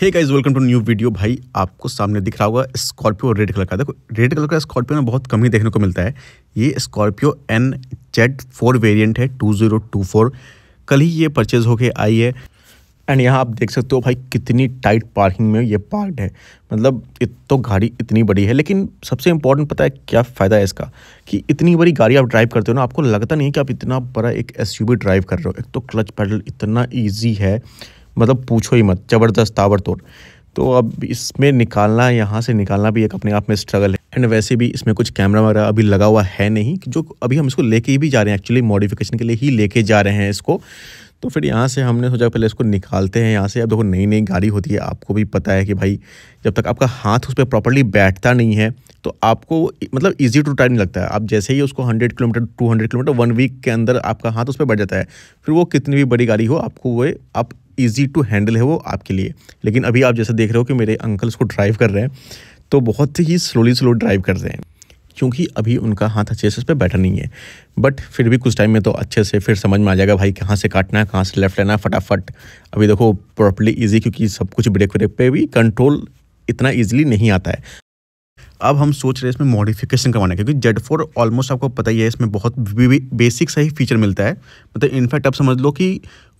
hey guys welcome to new video भाई आपको सामने दिख रहा होगा स्कॉर्पियो रेड कलर का देखो रेड कलर का स्कॉर्पियो में बहुत कम ही देखने को मिलता है ये Scorpio N Z four variant है टू जीरो टू फोर कल ही ये परचेज होके आई है एंड यहाँ आप देख सकते हो भाई कितनी टाइट पार्किंग में ये पार्ट है मतलब तो गाड़ी इतनी बड़ी है लेकिन सबसे इंपॉर्टेंट पता है क्या फ़ायदा है इसका कि इतनी बड़ी गाड़ी आप ड्राइव करते हो ना आपको लगता नहीं है कि आप इतना बड़ा एक एसयूवी ड्राइव कर रहे हो एक तो क्लच पैडल इतना ईजी है मतलब पूछो ही मत ज़बरदस्त ताबड़तोड़ तो अब इसमें निकालना यहाँ से निकालना भी एक अपने आप में स्ट्रगल है एंड वैसे भी इसमें कुछ कैमरा वगैरह अभी लगा हुआ है नहीं जो अभी हम इसको लेके ही भी जा रहे हैं एक्चुअली मॉडिफिकेशन के लिए ही लेके जा रहे हैं इसको तो फिर यहाँ से हमने सोचा पहले इसको निकालते हैं यहाँ से अब देखो नई नई गाड़ी होती है आपको भी पता है कि भाई जब तक आपका हाथ उस पर प्रॉपरली बैठता नहीं है तो आपको मतलब इजी टू टाइम लगता है आप जैसे ही उसको 100 किलोमीटर 200 किलोमीटर वन वीक के अंदर आपका हाथ उस पर बैठ जाता है फिर वो कितनी भी बड़ी गाड़ी हो आपको वो आप ईजी टू हैंडल है वो आपके लिए लेकिन अभी आप जैसे देख रहे हो कि मेरे अंकल उसको ड्राइव कर रहे हैं तो बहुत ही स्लोली स्लो ड्राइव कर रहे हैं क्योंकि अभी उनका हाथ अच्छे से उस पर बैठा नहीं है बट फिर भी कुछ टाइम में तो अच्छे से फिर समझ में आ जाएगा भाई कहाँ से काटना है कहाँ से लेफ्ट लेना है फटाफट अभी देखो प्रॉपरली ईजी क्योंकि सब कुछ ब्रेक व्रेक पर भी कंट्रोल इतना ईजिली नहीं आता है अब हम सोच रहे हैं इसमें मॉडिफिकेशन का क्योंकि जेड फोर ऑलमोस्ट आपको पता ही है इसमें बहुत बेसिक सा ही फीचर मिलता है मतलब इनफैक्ट आप समझ लो कि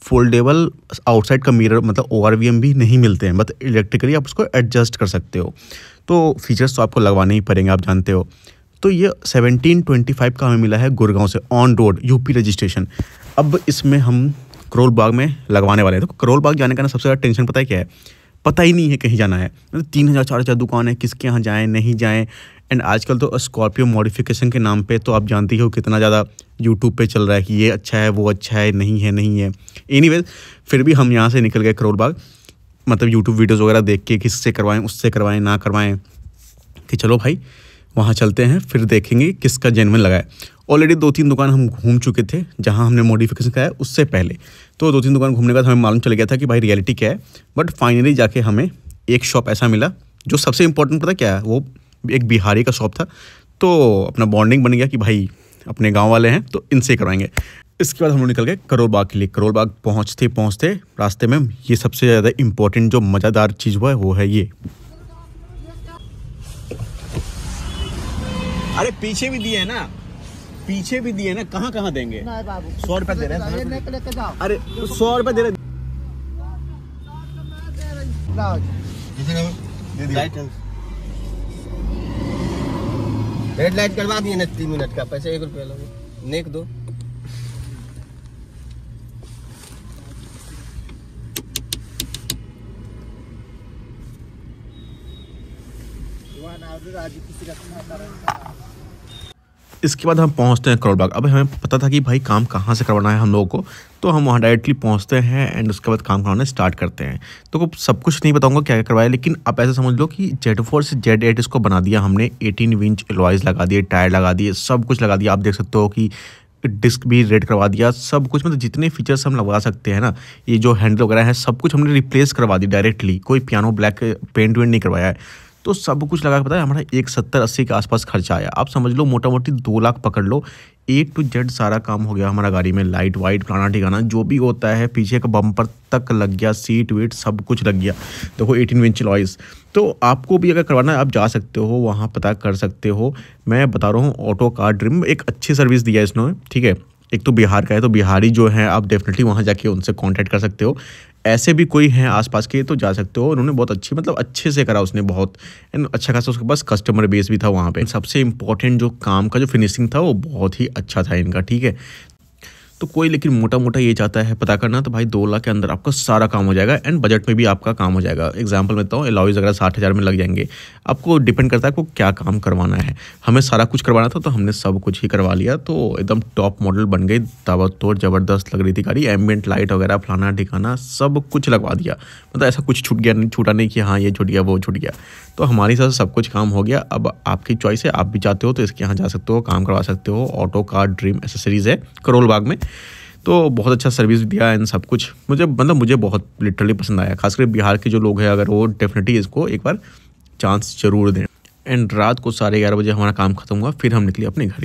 फोल्डेबल आउटसाइड का मिरर मतलब ओ भी नहीं मिलते हैं मतलब इलेक्ट्रिकली आप उसको एडजस्ट कर सकते हो तो फीचर्स तो आपको लगवाने ही पड़ेंगे आप जानते हो तो ये 1725 का हमें मिला है गुड़गांव से ऑन रोड यूपी रजिस्ट्रेशन अब इसमें हम करोल बाग में लगवाने वाले हैं तो करोल बाग जाने का ना सबसे ज़्यादा टेंशन पता है क्या है पता ही नहीं है कहीं जाना है मतलब तीन हज़ार चार हज़ार दुकान है किसके यहाँ जाएँ नहीं जाएँ एंड आजकल तो स्कॉर्पियो मॉडिफिकेशन के नाम पे तो आप जानती हो कितना ज़्यादा यूट्यूब पे चल रहा है कि ये अच्छा है वो अच्छा है नहीं है नहीं है एनी फिर भी हम यहाँ से निकल गए करोलबाग बाग मतलब यूट्यूब वीडियोज़ वगैरह देख के किससे करवाएँ उससे करवाएँ ना करवाएँ कि चलो भाई वहाँ चलते हैं फिर देखेंगे किसका जेनविन लगा है ऑलरेडी दो तीन दुकान हम घूम चुके थे जहाँ हमने मॉडिफिकेशन कराया उससे पहले तो दो तीन दुकान घूमने के बाद हमें मालूम चल गया था कि भाई रियलिटी क्या है बट फाइनली जाके हमें एक शॉप ऐसा मिला जो सबसे इम्पोर्टेंट पता क्या है वो एक बिहारी का शॉप था तो अपना बॉन्डिंग बन गया कि भाई अपने गाँव वाले हैं तो इनसे करवाएंगे इसके बाद हम लोग निकल गए करोल बाग के लिए करोल बाग पहुँचते पहुँचते रास्ते में ये सबसे ज़्यादा इम्पोर्टेंट जो मज़ेदार चीज़ हुआ है वो है ये अरे पीछे भी दिए है ना पीछे भी दिए ना कहाँ कहाँ देंगे सौ रुपए दे रहे हैं अरे तो सौ रुपए दे रहे रेड लाइट करवा दिए ना तीन मिनट का पैसे एक रुपया लोगे नेक दो राजू किसी का इसके बाद हम पहुंचते हैं करोड़बाग अब हमें पता था कि भाई काम कहाँ से करवाना है हम लोगों को तो हम वहाँ डायरेक्टली पहुँचते हैं एंड उसके बाद काम करवाना स्टार्ट करते हैं तो सब कुछ नहीं बताऊँगा क्या क्या करवाया लेकिन आप ऐसा समझ लो कि जेड फोर से जेड एट इसको बना दिया हमने एटीन विंच एलवाइज लगा दिए टायर लगा दिए सब कुछ लगा दिया आप देख सकते हो कि डिस्क भी रेड करवा दिया सब कुछ मतलब जितने फीचर्स हम लगा सकते हैं ना ये जो हैंडल वगैरह है सब कुछ हमने रिप्लेस करवा दी डायरेक्टली कोई पियानो ब्लैक पेंट वेंट नहीं करवाया है तो सब कुछ लगा के बताया हमारा एक सत्तर अस्सी के आसपास खर्चा आया आप समझ लो मोटा मोटी दो लाख पकड़ लो ए टू जेड सारा काम हो गया हमारा गाड़ी में लाइट वाइट फलाना ठिकाना जो भी होता है पीछे का बम्पर तक लग गया सीट वीट सब कुछ लग गया देखो एटीन विंच लॉइस तो आपको भी अगर करवाना है आप जा सकते हो वहाँ पता कर सकते हो मैं बता रहा हूँ ऑटो कार ड्रिम एक अच्छी सर्विस दिया इसने ठीक है एक तो बिहार का है तो बिहारी जो है आप डेफिनेटली वहाँ जाके उनसे कॉन्टैक्ट कर सकते हो ऐसे भी कोई हैं आसपास के तो जा सकते हो उन्होंने बहुत अच्छी मतलब अच्छे से करा उसने बहुत एंड अच्छा खासा उसके पास कस्टमर बेस भी था वहाँ पे सबसे इंपॉर्टेंट जो काम का जो फिनिशिंग था वो बहुत ही अच्छा था इनका ठीक है तो कोई लेकिन मोटा मोटा ये चाहता है पता करना तो भाई दो लाख के अंदर आपका सारा काम हो जाएगा एंड बजट में भी आपका काम हो जाएगा एग्जाम्पल में बताऊँ तो एलॉइज अगर साठ हज़ार में लग जाएंगे आपको डिपेंड करता है आपको क्या काम करवाना है हमें सारा कुछ करवाना था तो हमने सब कुछ ही करवा लिया तो एकदम टॉप मॉडल बन गई ताबड़तोड़ ज़बरदस्त लग रही थी गाड़ी एम्बियंट लाइट वगैरह फलाना ठिकाना सब कुछ लगवा दिया मतलब ऐसा कुछ छूट गया नहीं छूटा नहीं कि हाँ ये छूट गया वो छूट गया तो हमारे साथ सब कुछ काम हो गया अब आपकी चॉइस है आप भी चाहते हो तो इसके यहाँ जा सकते हो काम करवा सकते हो ऑटो कार ड्रीम एसेसरीज़ है करोल बाग में तो बहुत अच्छा सर्विस दिया एंड सब कुछ मुझे मतलब मुझे बहुत लिटरली पसंद आया खासकर बिहार के जो लोग हैं अगर वो डेफिनेटली इसको एक बार चांस जरूर दें एंड रात को साढ़े ग्यारह बजे हमारा काम खत्म हुआ फिर हम निकले अपने घर